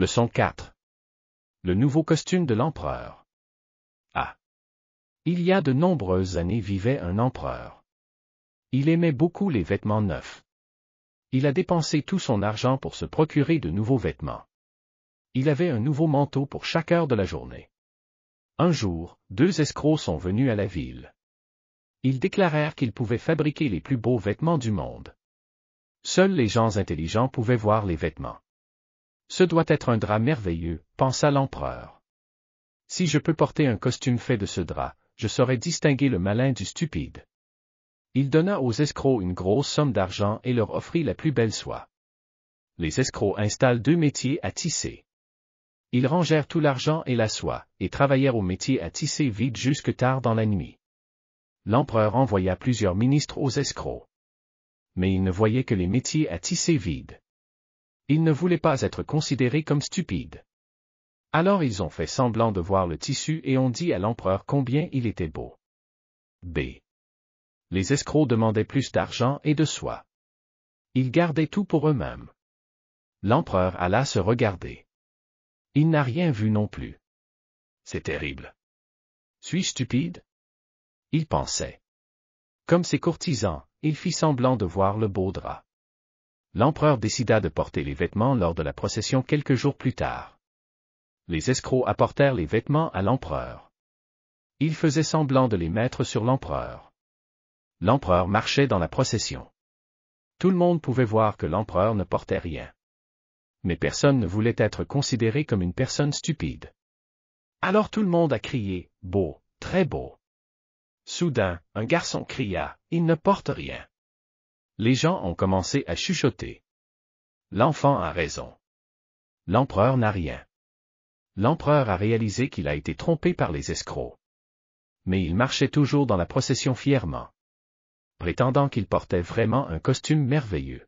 Leçon 4. Le nouveau costume de l'empereur. Ah. Il y a de nombreuses années vivait un empereur. Il aimait beaucoup les vêtements neufs. Il a dépensé tout son argent pour se procurer de nouveaux vêtements. Il avait un nouveau manteau pour chaque heure de la journée. Un jour, deux escrocs sont venus à la ville. Ils déclarèrent qu'ils pouvaient fabriquer les plus beaux vêtements du monde. Seuls les gens intelligents pouvaient voir les vêtements. Ce doit être un drap merveilleux, pensa l'empereur. Si je peux porter un costume fait de ce drap, je saurai distinguer le malin du stupide. Il donna aux escrocs une grosse somme d'argent et leur offrit la plus belle soie. Les escrocs installent deux métiers à tisser. Ils rangèrent tout l'argent et la soie, et travaillèrent au métier à tisser vide jusque tard dans la nuit. L'empereur envoya plusieurs ministres aux escrocs. Mais ils ne voyaient que les métiers à tisser vides. Ils ne voulaient pas être considérés comme stupides. Alors ils ont fait semblant de voir le tissu et ont dit à l'empereur combien il était beau. B. Les escrocs demandaient plus d'argent et de soie. Ils gardaient tout pour eux-mêmes. L'empereur alla se regarder. Il n'a rien vu non plus. C'est terrible. Suis-je stupide? Il pensait. Comme ses courtisans, il fit semblant de voir le beau drap l'empereur décida de porter les vêtements lors de la procession quelques jours plus tard. Les escrocs apportèrent les vêtements à l'empereur. Ils faisaient semblant de les mettre sur l'empereur. L'empereur marchait dans la procession. Tout le monde pouvait voir que l'empereur ne portait rien. Mais personne ne voulait être considéré comme une personne stupide. Alors tout le monde a crié, beau, très beau. Soudain, un garçon cria, il ne porte rien. Les gens ont commencé à chuchoter. L'enfant a raison. L'empereur n'a rien. L'empereur a réalisé qu'il a été trompé par les escrocs. Mais il marchait toujours dans la procession fièrement, prétendant qu'il portait vraiment un costume merveilleux.